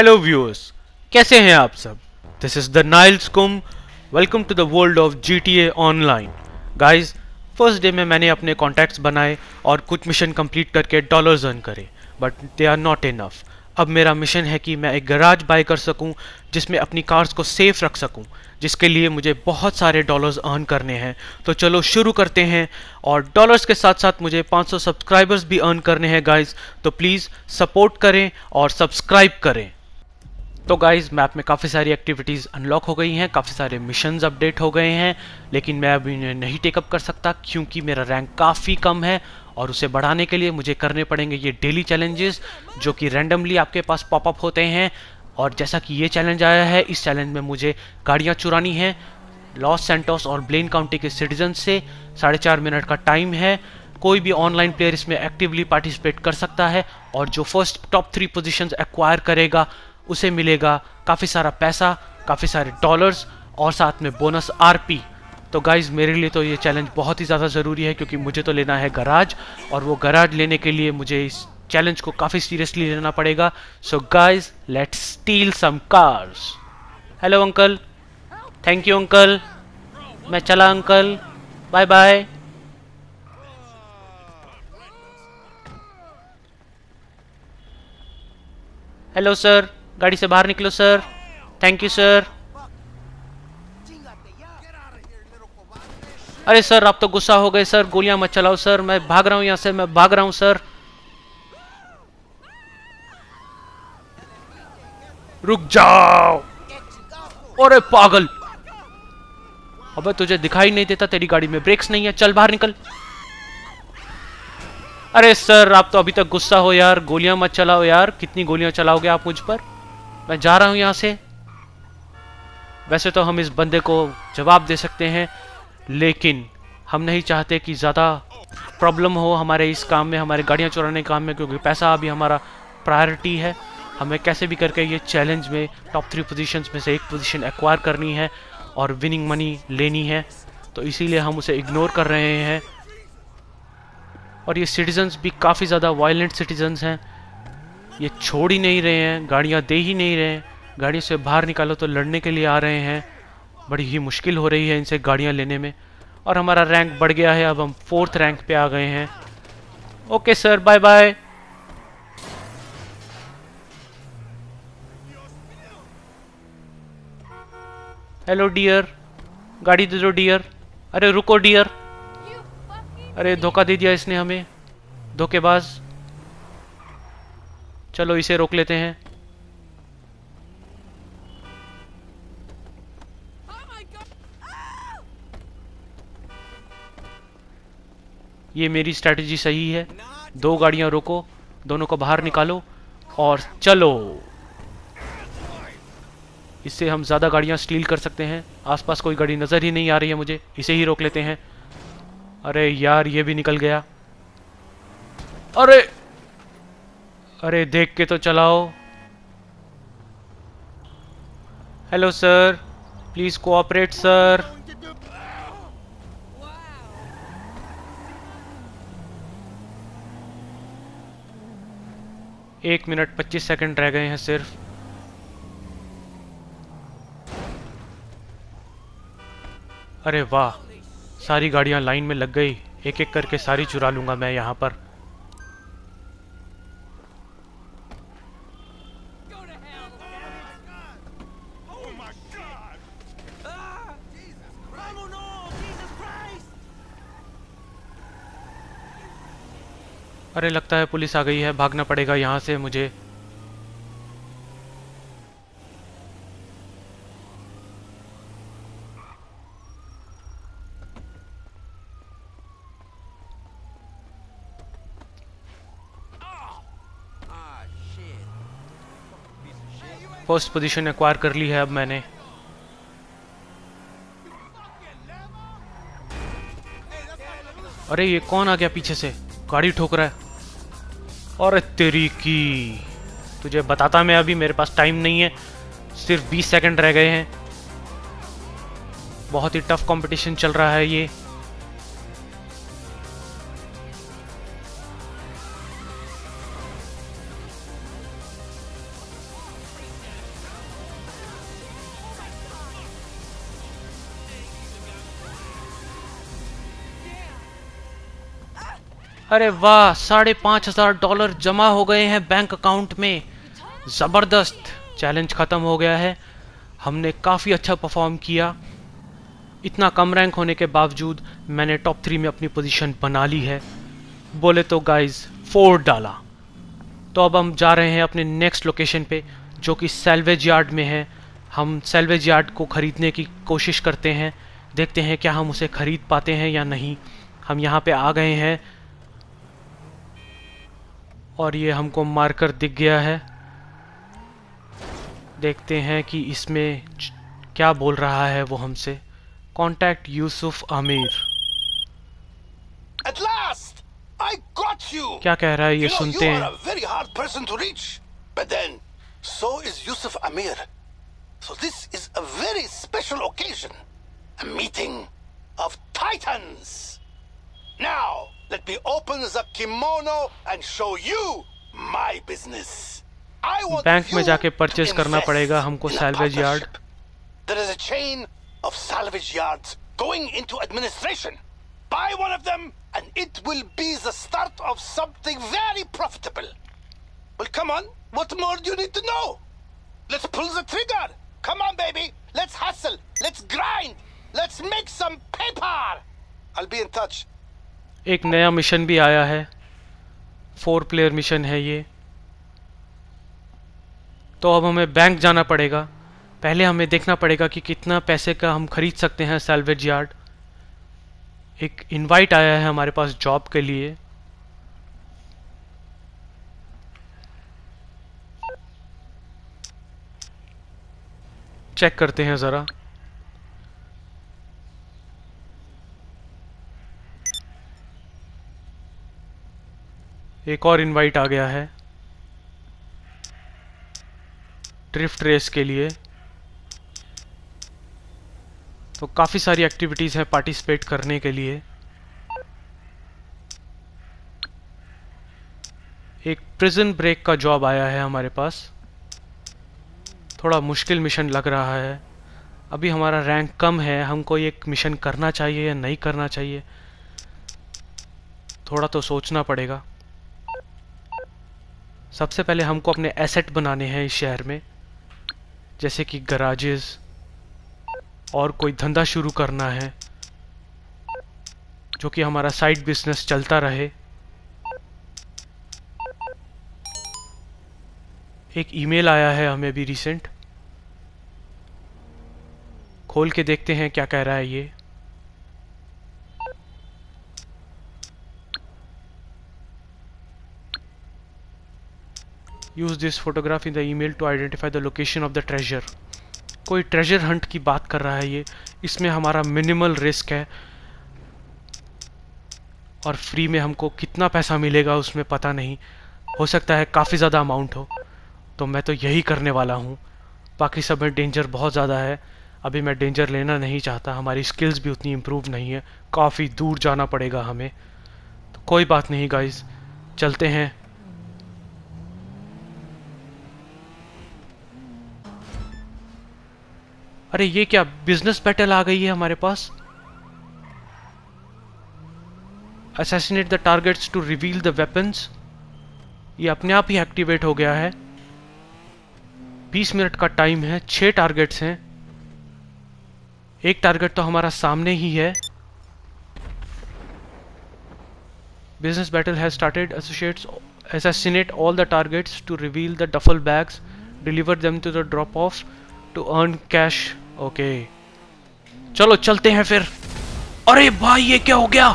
Hello viewers कैसे हैं आप सब this is the Niles Kum welcome to the world of G T A online guys first day में मैंने अपने कॉन्टैक्ट्स बनाए और कुछ मिशन कंप्लीट करके डॉलर्स अर्न करे but they are not enough अब मेरा मिशन है कि मैं एक गराज बाय कर सकूं जिसमें अपनी कार्स को सेफ रख सकूं जिसके लिए मुझे बहुत सारे डॉलर्स अर्न करने हैं तो चलो शुरू करते हैं और डॉलर्स के साथ साथ मुझे 500 सब्सक्राइबर्स भी अर्न करने हैं गाइस तो प्लीज़ सपोर्ट करें और सब्सक्राइब करें तो गाइज मैप में काफ़ी सारी एक्टिविटीज़ अनलॉक हो गई हैं काफ़ी सारे मिशंस अपडेट हो गए हैं लेकिन मैं अभी इन्हें नहीं टेकअप कर सकता क्योंकि मेरा रैंक काफ़ी कम है और उसे बढ़ाने के लिए मुझे करने पड़ेंगे ये डेली चैलेंजेस जो कि रैंडमली आपके पास पॉपअप होते हैं और जैसा कि ये चैलेंज आया है इस चैलेंज में मुझे गाड़ियाँ चुरानी हैं लॉस सेंटोस और ब्लेन काउंटी के सिटीजन से साढ़े चार मिनट का टाइम है कोई भी ऑनलाइन प्लेयर इसमें एक्टिवली पार्टिसिपेट कर सकता है और जो first top three position acquire करेगा उसे मिलेगा काफ़ी सारा पैसा काफ़ी सारे डॉलर्स और साथ में बोनस आरपी तो गाइज़ मेरे लिए तो ये चैलेंज बहुत ही ज़्यादा ज़रूरी है क्योंकि मुझे तो लेना है गराज और वो गराज लेने के लिए मुझे इस चैलेंज को काफ़ी सीरियसली लेना पड़ेगा so guys let steal some cars hello uncle thank you uncle मैं चला uncle bye bye hello sir गाड़ी से बाहर निकलो सर थैंक यू सर अरे सर आप तो गुस्सा हो गए सर गोलियां मत चलाओ सर मैं भाग रहा हूं यहां से मैं भाग रहा हूं सर रुक जाओ अरे पागल अबे तुझे दिखाई नहीं देता तेरी गाड़ी में ब्रेक्स नहीं है चल बाहर निकल अरे सर आप तो अभी तक गुस्सा हो यार गोलियां मत चलाओ यार कितनी गोलियां चलाओगे आप मुझ पर मैं जा रहा हूँ यहाँ से वैसे तो हम इस बंदे को जवाब दे सकते हैं लेकिन हम नहीं चाहते कि ज़्यादा प्रॉब्लम हो हमारे इस काम में हमारे गाड़ियाँ चुराने काम में क्योंकि पैसा अभी हमारा प्रायोरिटी है हमें कैसे भी करके ये चैलेंज में टॉप थ्री पोजीशंस में से एक पोजीशन एक्वायर करनी है और विनिंग मनी लेनी है तो इसीलिए हम उसे इग्नोर कर रहे हैं और ये सिटीजन्स भी काफ़ी ज़्यादा वायलेंट सिटीजन्स हैं ये छोड़ ही नहीं रहे हैं गाड़ियाँ दे ही नहीं रहे हैं गाड़ी से बाहर निकालो तो लड़ने के लिए आ रहे हैं बड़ी ही मुश्किल हो रही है इनसे गाड़ियाँ लेने में और हमारा रैंक बढ़ गया है अब हम फोर्थ रैंक पे आ गए हैं okay sir bye bye hello dear गाड़ी दे दो डियर अरे रुको डियर अरे धोखा दे दिया इसने हमें धोखेबाज चलो इसे रोक लेते हैं ये मेरी स्ट्रैटेजी सही है दो गाड़ियां रोको दोनों को बाहर निकालो और चलो इससे हम ज़्यादा गाड़ियां स्टील कर सकते हैं आसपास कोई गाड़ी नज़र ही नहीं आ रही है मुझे इसे ही रोक लेते हैं अरे यार ये भी निकल गया अरे अरे देख के तो चलाओ hello sir please cooperate sir एक मिनट पच्चीस सेकंड रह गए हैं सिर्फ अरे वाह सारी गाड़ियां लाइन में लग गई एक एक करके सारी चुरा लूंगा मैं यहां पर अरे लगता है पुलिस आ गई है भागना पड़ेगा यहाँ से मुझे फर्स्ट पोजीशन एक्वायर कर ली है अब मैंने अरे ये कौन आ गया पीछे से गाड़ी ठोक रहा है और तेरी की तुझे बताता मैं अभी मेरे पास टाइम नहीं है सिर्फ 20 सेकंड रह गए हैं बहुत ही टफ कंपटीशन चल रहा है ये अरे वाह साढ़े पाँच हजार डॉलर जमा हो गए हैं बैंक अकाउंट में ज़बरदस्त चैलेंज ख़त्म हो गया है हमने काफ़ी अच्छा परफॉर्म किया इतना कम रैंक होने के बावजूद मैंने टॉप थ्री में अपनी पोजीशन बना ली है बोले तो गाइस फोर डाला तो अब हम जा रहे हैं अपने नेक्स्ट लोकेशन पे जो कि सेल्वेज यार्ड में है हम सेल्वेज यार्ड को ख़रीदने की कोशिश करते हैं देखते हैं क्या हम उसे ख़रीद पाते हैं या नहीं हम यहाँ पे आ गए हैं और ये हमको मार्कर दिख गया है देखते हैं कि इसमें क्या बोल रहा है वो हमसे कॉन्टैक्ट यूसुफ अमीर क्या कह रहा है ये सुनते हैं very hard person to reach then so is Yusuf Amir so this is a very special occasion meeting of titans Let me open the kimono and show you my business. I want bank में जाके There is a chain of salvage yards going into administration. Buy one of them and it will be the start of something very profitable. Well, come on. What more do you need to know? Let's pull the trigger. Come on, baby. Let's hustle. Let's grind. Let's make some paper. I'll be in touch. एक नया mission भी आया है four player mission है ये तो अब हमें बैंक जाना पड़ेगा पहले हमें देखना पड़ेगा कि कितना पैसे का हम खरीद सकते हैं सेल्वेज यार्ड एक इनवाइट आया है हमारे पास जॉब के लिए चेक करते हैं ज़रा एक और इनवाइट आ गया है ड्रिफ्ट रेस के लिए तो काफ़ी सारी एक्टिविटीज़ हैं पार्टिसिपेट करने के लिए एक प्रिजन ब्रेक का जॉब आया है हमारे पास थोड़ा मुश्किल मिशन लग रहा है अभी हमारा रैंक कम है हमको ये मिशन करना चाहिए या नहीं करना चाहिए थोड़ा तो सोचना पड़ेगा सबसे पहले हमको अपने एसेट बनाने हैं इस शहर में जैसे कि गराजेस और कोई धंधा शुरू करना है जो कि हमारा साइड बिजनेस चलता रहे एक ईमेल आया है हमें भी रिसेंट खोल के देखते हैं क्या कह रहा है ये use this photograph in the email to identify the location of the treasure कोई ट्रेजर हंट की बात कर रहा है ये इसमें हमारा मिनिमल रिस्क है और फ्री में हमको कितना पैसा मिलेगा उसमें पता नहीं हो सकता है काफ़ी ज़्यादा अमाउंट हो तो मैं तो यही करने वाला हूँ बाकी सब में डेंजर बहुत ज़्यादा है अभी मैं डेंजर लेना नहीं चाहता हमारी स्किल्स भी उतनी इम्प्रूव नहीं है काफ़ी दूर जाना पड़ेगा हमें तो कोई बात नहीं गाइज चलते हैं अरे ये क्या बिजनेस बैटल आ गई है हमारे पास assassinate the targets to reveal the weapons ये अपने आप ही एक्टिवेट हो गया है 20 मिनट का टाइम है छह टारगेट्स हैं एक टारगेट तो हमारा सामने ही है business battle has started associates assassinate all the targets to reveal the duffel bags deliver them to the drop off to earn cash okay चलो चलते हैं फिर अरे भाई ये क्या हो गया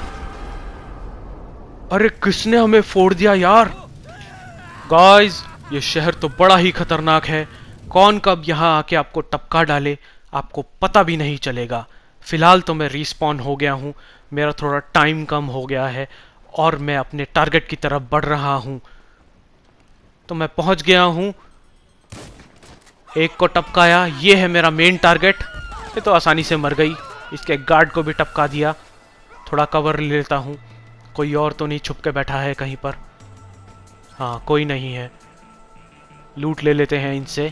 अरे किसने हमें फोड़ दिया यार गाइस ये शहर तो बड़ा ही खतरनाक है कौन कब यहाँ आके आपको टपका डाले आपको पता भी नहीं चलेगा फिलहाल तो मैं रिस्पॉन्ड हो गया हूँ मेरा थोड़ा टाइम कम हो गया है और मैं अपने टारगेट की तरफ बढ़ रहा हूँ तो मैं पहुँच गया हूँ एक को टपकाया ये है मेरा मेन टारगेट ये तो आसानी से मर गई इसके गार्ड को भी टपका दिया थोड़ा कवर ले लेता हूँ कोई और तो नहीं छुप के बैठा है कहीं पर हाँ कोई नहीं है लूट ले लेते हैं इनसे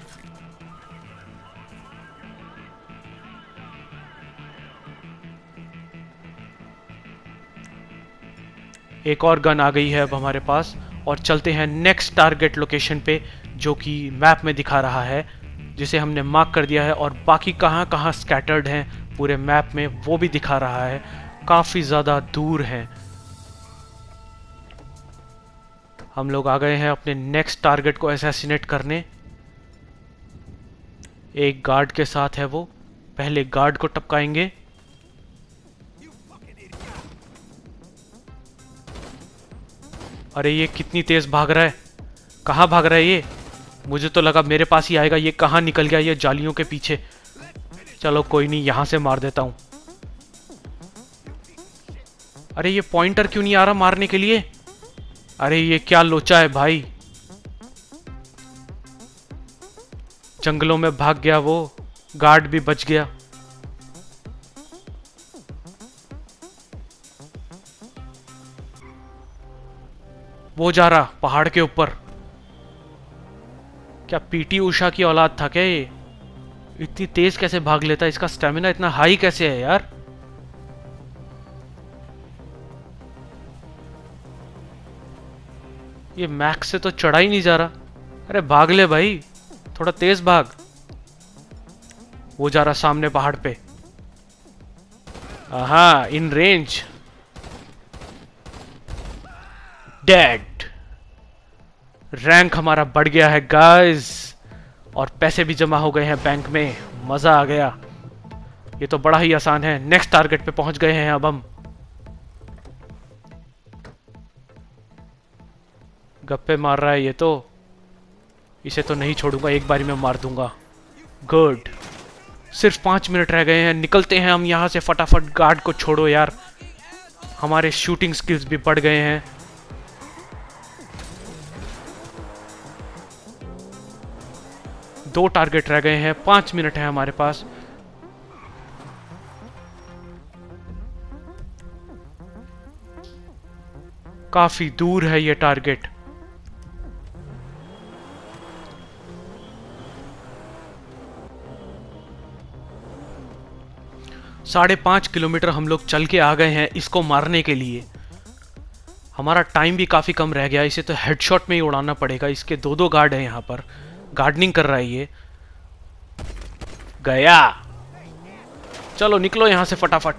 एक और गन आ गई है अब हमारे पास और चलते हैं नेक्स्ट टारगेट लोकेशन पे जो कि मैप में दिखा रहा है जिसे हमने मार्क कर दिया है और बाकी कहाँ कहाँ स्कैटर्ड हैं पूरे मैप में वो भी दिखा रहा है काफ़ी ज़्यादा दूर हैं हम लोग आ गए हैं अपने नेक्स्ट टारगेट को असैसिनेट करने एक गार्ड के साथ है वो पहले गार्ड को टपकाएंगे अरे ये कितनी तेज भाग रहा है कहाँ भाग रहा है ये मुझे तो लगा मेरे पास ही आएगा ये कहाँ निकल गया ये जालियों के पीछे चलो कोई नहीं यहाँ से मार देता हूँ अरे ये पॉइंटर क्यों नहीं आ रहा मारने के लिए अरे ये क्या लोचा है भाई जंगलों में भाग गया वो गार्ड भी बच गया वो जा रहा पहाड़ के ऊपर क्या पीटी उषा की औलाद था क्या ये इतनी तेज कैसे भाग लेता इसका स्टेमिना इतना हाई कैसे है यार ये मैक्स से तो चढ़ा ही नहीं जा रहा अरे भाग ले भाई थोड़ा तेज भाग वो जा रहा सामने पहाड़ पे हाँ इन रेंज डेड रैंक हमारा बढ़ गया है गाइस और पैसे भी जमा हो गए हैं बैंक में मज़ा आ गया ये तो बड़ा ही आसान है नेक्स्ट टारगेट पे पहुंच गए हैं अब हम गप्पे मार रहा है ये तो इसे तो नहीं छोड़ूंगा एक बारी में मार दूंगा गुड सिर्फ पांच मिनट रह गए हैं निकलते हैं हम यहाँ से फटाफट गार्ड को छोड़ो यार हमारे शूटिंग स्किल्स भी बढ़ गए हैं दो टारगेट रह गए हैं पांच मिनट है हमारे पास काफी दूर है ये टारगेट साढ़े पांच किलोमीटर हम लोग चल के आ गए हैं इसको मारने के लिए हमारा टाइम भी काफ़ी कम रह गया इसे तो हेडशॉट में ही उड़ाना पड़ेगा इसके दो दो गार्ड हैं यहां पर गार्डनिंग कर रहा है ये गया चलो निकलो यहां से फटाफट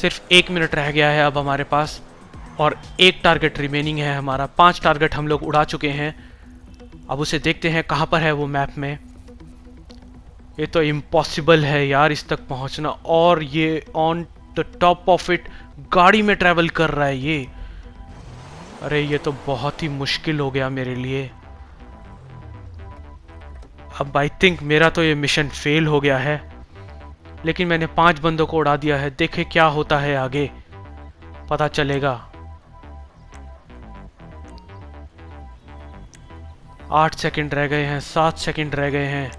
सिर्फ एक मिनट रह गया है अब हमारे पास और एक टारगेट रिमेनिंग है हमारा पांच टारगेट हम लोग उड़ा चुके हैं अब उसे देखते हैं कहाँ पर है वो मैप में ये तो इम्पॉसिबल है यार इस तक पहुंचना और ये on the top of it गाड़ी में ट्रेवल कर रहा है ये अरे ये तो बहुत ही मुश्किल हो गया मेरे लिए अब आई थिंक मेरा तो ये मिशन फेल हो गया है लेकिन मैंने पांच बंदों को उड़ा दिया है देखे क्या होता है आगे पता चलेगा आठ सेकंड रह गए हैं सात सेकंड रह गए हैं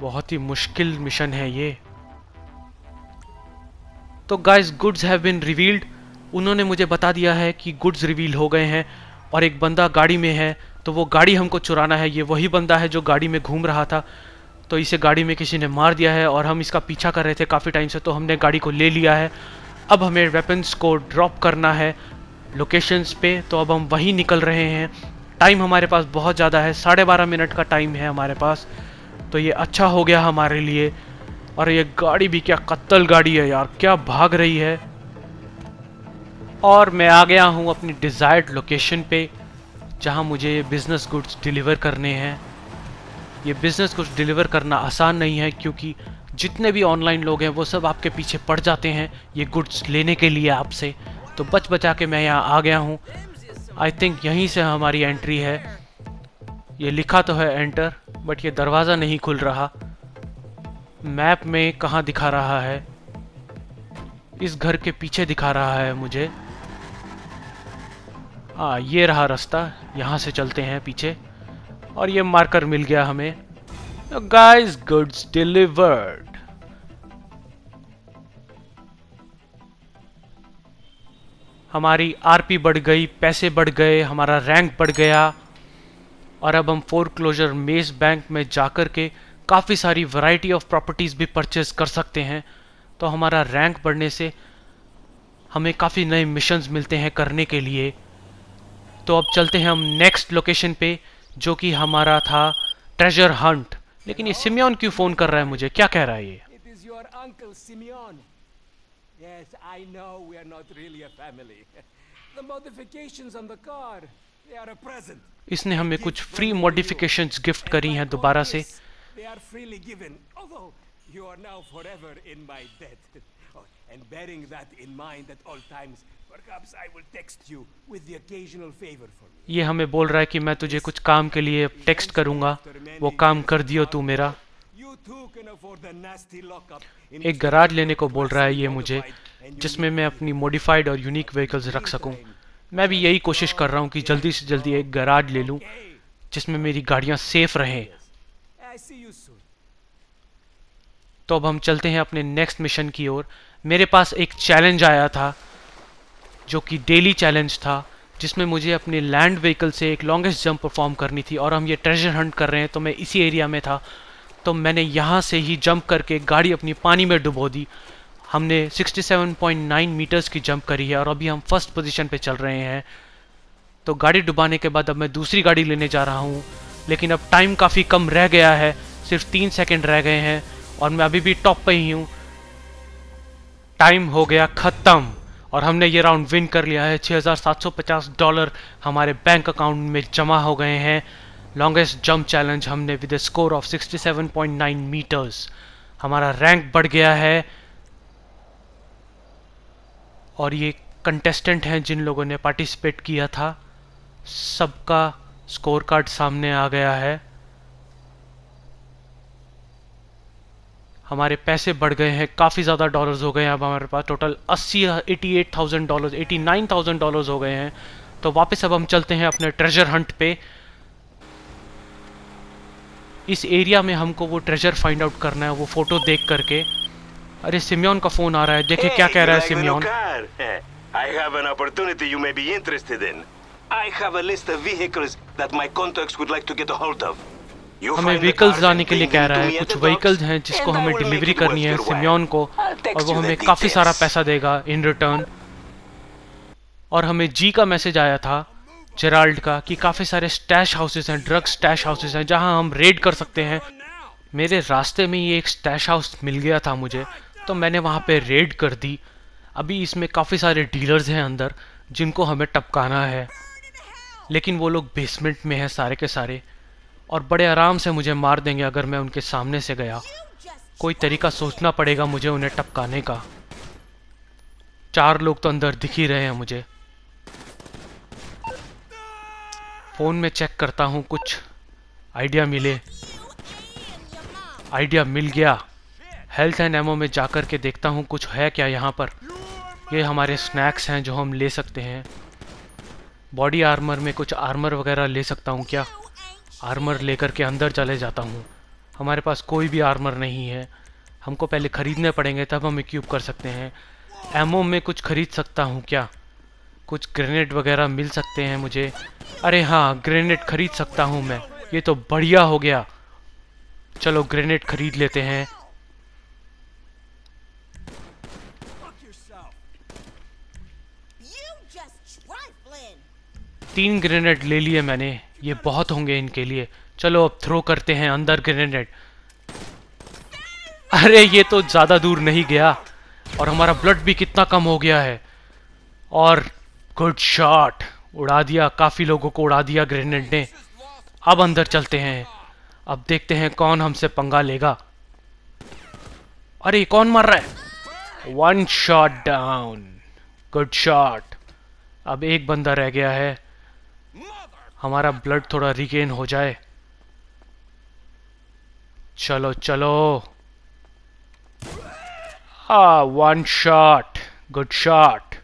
बहुत ही मुश्किल मिशन है ये तो guys goods have been revealed उन्होंने मुझे बता दिया है कि गुड्स रिवील हो गए हैं और एक बंदा गाड़ी में है तो वो गाड़ी हमको चुराना है ये वही बंदा है जो गाड़ी में घूम रहा था तो इसे गाड़ी में किसी ने मार दिया है और हम इसका पीछा कर रहे थे काफ़ी टाइम से तो हमने गाड़ी को ले लिया है अब हमें वेपन्स को ड्रॉप करना है लोकेशंस पे तो अब हम वहीं निकल रहे हैं टाइम हमारे पास बहुत ज़्यादा है साढ़े बारह मिनट का टाइम है हमारे पास तो ये अच्छा हो गया हमारे लिए और ये गाड़ी भी क्या कत्तल गाड़ी है यार क्या भाग रही है और मैं आ गया हूँ अपनी डिज़ायर्ड लोकेशन पे जहाँ मुझे ये बिज़नेस गुड्स डिलीवर करने हैं ये बिज़नेस गुड्स डिलीवर करना आसान नहीं है क्योंकि जितने भी ऑनलाइन लोग हैं वो सब आपके पीछे पड़ जाते हैं ये गुड्स लेने के लिए आपसे तो बच बचा के मैं यहाँ आ गया हूँ आई थिंक यहीं से हमारी एंट्री है ये लिखा तो है एंटर बट ये दरवाज़ा नहीं खुल रहा मैप में कहाँ दिखा रहा है इस घर के पीछे दिखा रहा है मुझे हाँ ये रहा रास्ता यहाँ से चलते हैं पीछे और ये मार्कर मिल गया हमें गाइस गुड्स डिलीवर्ड हमारी आरपी बढ़ गई पैसे बढ़ गए हमारा रैंक बढ़ गया और अब हम फोर क्लोजर मेज बैंक में जाकर के काफ़ी सारी वैरायटी ऑफ प्रॉपर्टीज़ भी परचेज कर सकते हैं तो हमारा रैंक बढ़ने से हमें काफ़ी नए मिशंस मिलते हैं करने के लिए तो अब चलते हैं हम नेक्स्ट लोकेशन पे जो कि हमारा था ट्रेजर हंट लेकिन ये सिमियन क्यों फोन कर रहा है मुझे क्या कह रहा है ये it is your uncle Simeon yes I know we are not really a family the modifications on the car they are a present इसने हमें कुछ फ्री मॉडिफिकेशंस गिफ्ट करी हैं दोबारा से they are freely given although you are now forever in my debt Oh, and bearing that in mind at all times, perhaps I will text you with the occasional favor for me. ये हमें बोल रहा है कि मैं तुझे कुछ काम के लिए टेक्स्ट करूंगा वो काम कर दियो तू मेरा एक गराज लेने को बोल रहा है ये मुझे जिसमें मैं अपनी मॉडिफाइड और यूनिक व्हीकल्स रख सकूं मैं भी यही कोशिश कर रहा हूं कि जल्दी से जल्दी एक गराज ले लूं जिसमें मेरी गाड़ियां सेफ रहें तो अब हम चलते हैं अपने नेक्स्ट मिशन की ओर मेरे पास एक चैलेंज आया था जो कि डेली चैलेंज था जिसमें मुझे अपने लैंड व्हीकल से एक लॉन्गेस्ट जंप परफॉर्म करनी थी और हम ये ट्रेजर हंट कर रहे हैं तो मैं इसी एरिया में था तो मैंने यहाँ से ही जंप करके गाड़ी अपनी पानी में डुबो दी हमने 67.9 मीटर्स की जंप करी है और अभी हम फर्स्ट पोजीशन पे चल रहे हैं तो गाड़ी डुबाने के बाद अब मैं दूसरी गाड़ी लेने जा रहा हूँ लेकिन अब टाइम काफ़ी कम रह गया है सिर्फ तीन सेकेंड रह गए हैं और मैं अभी भी टॉप पे ही हूँ टाइम हो गया ख़त्म और हमने ये राउंड विन कर लिया है 6,750 डॉलर हमारे बैंक अकाउंट में जमा हो गए हैं लॉन्गेस्ट जंप चैलेंज हमने विद स्कोर ऑफ 67.9 मीटर्स हमारा रैंक बढ़ गया है और ये कंटेस्टेंट हैं जिन लोगों ने पार्टिसिपेट किया था सबका स्कोर कार्ड सामने आ गया है हमारे पैसे बढ़ गए हैं काफ़ी ज़्यादा डॉलर्स हो गए हैं अब हमारे पास टोटल अस्सी eighty eight thousand dollar eighty nine thousand dollars हो गए हैं तो वापस अब हम चलते हैं अपने ट्रेजर हंट पे इस एरिया में हमको वो ट्रेजर फाइंड आउट करना है वो फोटो देख करके अरे सिमियन का फोन आ रहा है देखे hey, क्या कह रहा है Simeon I have an opportunity you may be interested in. I have a list of vehicles that my contacts would like to get a hold of. हमें व्हीकल्स लाने के लिए कह रहा है कुछ व्हीकल्स हैं जिसको हमें डिलीवरी करनी है सिम्योन को और वो हमें काफ़ी सारा पैसा देगा इन रिटर्न और हमें जी का मैसेज आया था जेराल्ड का कि काफ़ी सारे स्टैश हाउसेस हैं ड्रग स्टैश हाउसेस हैं जहां हम रेड कर सकते हैं मेरे रास्ते में ही एक स्टैश हाउस मिल गया था मुझे तो मैंने वहां पे रेड कर दी अभी इसमें काफ़ी सारे डीलर्स हैं अंदर जिनको हमें टपकाना है लेकिन वो लोग बेसमेंट में हैं सारे के सारे और बड़े आराम से मुझे मार देंगे अगर मैं उनके सामने से गया कोई तरीका सोचना पड़ेगा मुझे उन्हें टपकाने का चार लोग तो अंदर दिख ही रहे हैं मुझे फ़ोन में चेक करता हूँ कुछ आइडिया मिले आइडिया मिल गया हेल्थ एंड एमओ में जाकर के देखता हूँ कुछ है क्या यहाँ पर ये हमारे स्नैक्स हैं जो हम ले सकते हैं बॉडी आर्मर में कुछ आर्मर वगैरह ले सकता हूँ क्या आर्मर लेकर के अंदर चले जाता हूँ हमारे पास कोई भी आर्मर नहीं है हमको पहले ख़रीदने पड़ेंगे तब हम इक्यूब कर सकते हैं एमओ में कुछ ख़रीद सकता हूँ क्या कुछ ग्रेनेड वगैरह मिल सकते हैं मुझे अरे हाँ ग्रेनेड ख़रीद सकता हूँ मैं ये तो बढ़िया हो गया चलो ग्रेनेड ख़रीद लेते हैं तीन ग्रेनेड ले लिए मैंने ये बहुत होंगे इनके लिए चलो अब थ्रो करते हैं अंदर ग्रेनेड अरे ये तो ज़्यादा दूर नहीं गया और हमारा ब्लड भी कितना कम हो गया है और गुड शॉट उड़ा दिया काफ़ी लोगों को उड़ा दिया ग्रेनेड ने अब अंदर चलते हैं अब देखते हैं कौन हमसे पंगा लेगा अरे कौन मार रहा है one shot down good shot अब एक बंदा रह गया है हमारा ब्लड थोड़ा रिगेन हो जाए चलो चलो हा one shot good shot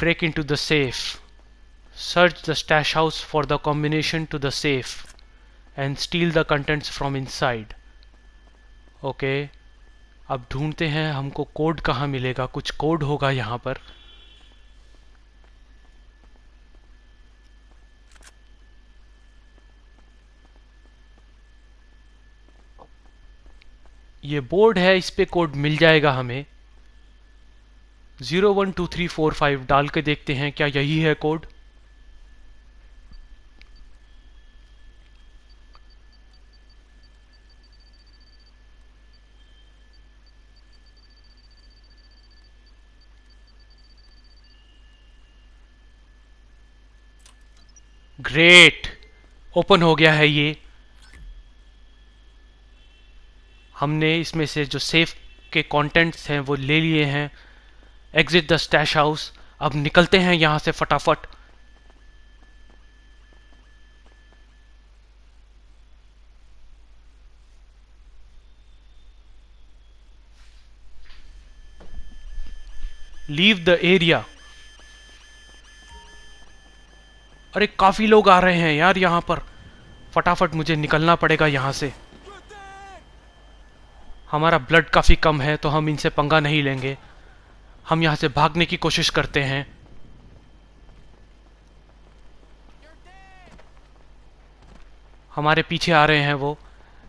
break into the safe search the stash house for the combination to the safe and steal the contents from inside okay अब ढूंढते हैं हमको कोड कहाँ मिलेगा कुछ कोड होगा यहाँ पर ये बोर्ड है इस पे कोड मिल जाएगा हमें zero one two three four five डाल के देखते हैं क्या यही है कोड ग्रेट ओपन हो गया है ये हमने इसमें से जो सेफ के कंटेंट्स हैं वो ले लिए हैं एग्जिट द स्टैश हाउस अब निकलते हैं यहां से फटाफट लीव द एरिया अरे काफी लोग आ रहे हैं यार यहाँ पर फटाफट मुझे निकलना पड़ेगा यहाँ से हमारा ब्लड काफ़ी कम है तो हम इनसे पंगा नहीं लेंगे हम यहाँ से भागने की कोशिश करते हैं हमारे पीछे आ रहे हैं वो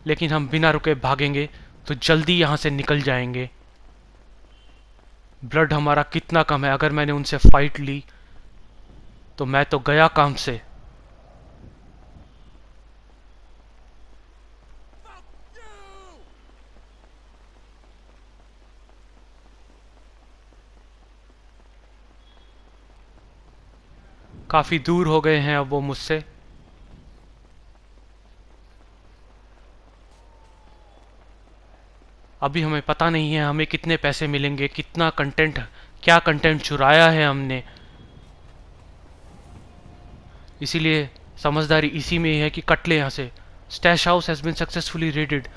लेकिन हम बिना रुके भागेंगे तो जल्दी यहाँ से निकल जाएंगे ब्लड हमारा कितना कम है अगर मैंने उनसे फाइट ली तो मैं तो गया काम से काफ़ी दूर हो गए हैं अब वो मुझसे अभी हमें पता नहीं है हमें कितने पैसे मिलेंगे कितना कंटेंट क्या कंटेंट चुराया है हमने इसीलिए समझदारी इसी में ही है कि कट ले यहाँ से stash house has been successfully raided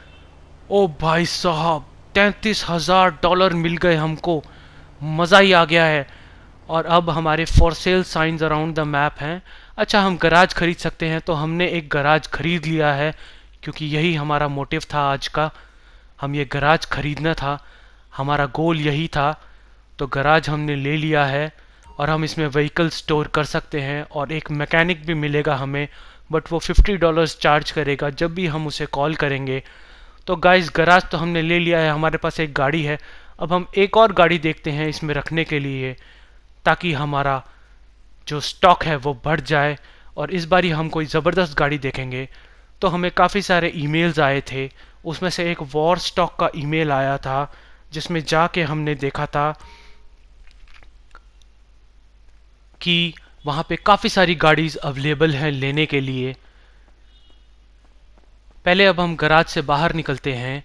ओ भाई साहब तैंतीस हज़ार डॉलर मिल गए हमको मज़ा ही आ गया है और अब हमारे for sale signs around the map हैं अच्छा हम गराज खरीद सकते हैं तो हमने एक गराज खरीद लिया है क्योंकि यही हमारा मोटिव था आज का हम ये गराज खरीदना था हमारा गोल यही था तो गराज हमने ले लिया है और हम इसमें व्हीकल स्टोर कर सकते हैं और एक मैकेनिक भी मिलेगा हमें बट वो फिफ्टी डॉलर्स चार्ज करेगा जब भी हम उसे कॉल करेंगे तो गाइस गराज तो हमने ले लिया है हमारे पास एक गाड़ी है अब हम एक और गाड़ी देखते हैं इसमें रखने के लिए ताकि हमारा जो स्टॉक है वो बढ़ जाए और इस बारी हम कोई ज़बरदस्त गाड़ी देखेंगे तो हमें काफ़ी सारे ईमेल्स आए थे उसमें से एक वॉर स्टॉक का ईमेल आया था जिसमें जाके हमने देखा था कि वहाँ पे काफ़ी सारी गाड़ीज़ अवेलेबल हैं लेने के लिए पहले अब हम गराज से बाहर निकलते हैं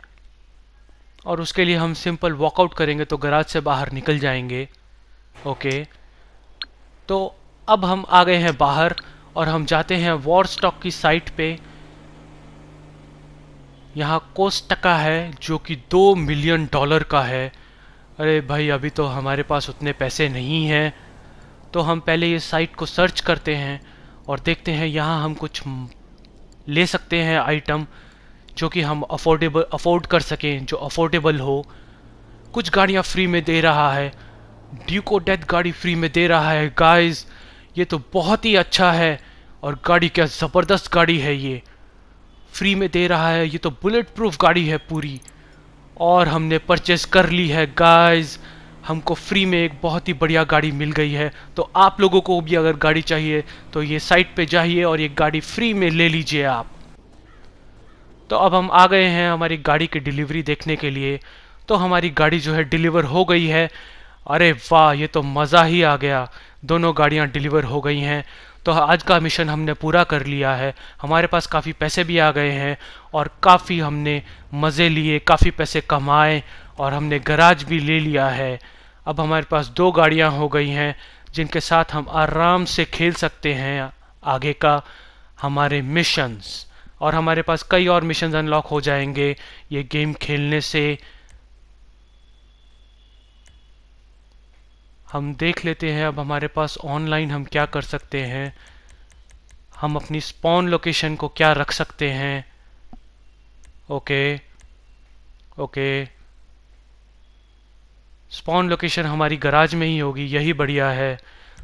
और उसके लिए हम सिंपल वॉकआउट करेंगे तो गराज से बाहर निकल जाएंगे ओके तो अब हम आ गए हैं बाहर और हम जाते हैं वॉर स्टॉक की साइट पे यहाँ कोस्टका है जो कि दो मिलियन डॉलर का है अरे भाई अभी तो हमारे पास उतने पैसे नहीं हैं तो हम पहले ये साइट को सर्च करते हैं और देखते हैं यहाँ हम कुछ ले सकते हैं आइटम जो कि हम अफोर्डेबल अफोर्ड कर सकें जो अफोर्डेबल हो कुछ गाड़ियाँ फ्री में दे रहा है ड्यूको डेथ गाड़ी फ्री में दे रहा है गाइस ये तो बहुत ही अच्छा है और गाड़ी क्या ज़बरदस्त गाड़ी है ये फ्री में दे रहा है ये तो बुलेट प्रूफ गाड़ी है पूरी और हमने परचेस कर ली है गाइस हमको फ्री में एक बहुत ही बढ़िया गाड़ी मिल गई है तो आप लोगों को भी अगर गाड़ी चाहिए तो ये साइट पे जाइए और ये गाड़ी फ्री में ले लीजिए आप तो अब हम आ गए हैं हमारी गाड़ी की डिलीवरी देखने के लिए तो हमारी गाड़ी जो है डिलीवर हो गई है अरे वाह ये तो मज़ा ही आ गया दोनों गाड़ियाँ डिलीवर हो गई हैं तो आज का मिशन हमने पूरा कर लिया है हमारे पास काफ़ी पैसे भी आ गए हैं और काफ़ी हमने मज़े लिए काफ़ी पैसे कमाए और हमने गराज भी ले लिया है अब हमारे पास दो गाड़ियाँ हो गई हैं जिनके साथ हम आराम से खेल सकते हैं आगे का हमारे मिशंस और हमारे पास कई और मिशन अनलॉक हो जाएंगे ये गेम खेलने से हम देख लेते हैं अब हमारे पास ऑनलाइन हम क्या कर सकते हैं हम अपनी स्पॉन लोकेशन को क्या रख सकते हैं ओके ओके स्पॉन लोकेशन हमारी गराज में ही होगी यही बढ़िया है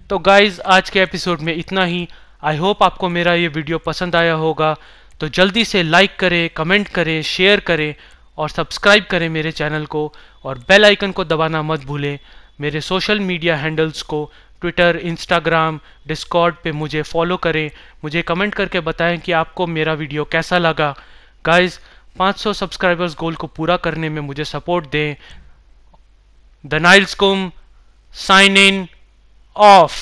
तो गाइज आज के एपिसोड में इतना ही आई होप आपको मेरा ये वीडियो पसंद आया होगा तो जल्दी से लाइक करें कमेंट करें शेयर करें और सब्सक्राइब करें मेरे चैनल को और बेल आइकन को दबाना मत भूलें मेरे सोशल मीडिया हैंडल्स को ट्विटर इंस्टाग्राम डिस्कॉर्ड पे मुझे फॉलो करें मुझे कमेंट करके बताएं कि आपको मेरा वीडियो कैसा लगा गाइस 500 सब्सक्राइबर्स गोल को पूरा करने में मुझे सपोर्ट दें the Niles Kum signing off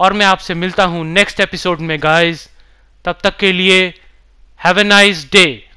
और मैं आपसे मिलता हूं नेक्स्ट एपिसोड में गाइस तब तक के लिए हैव ए नाइस डे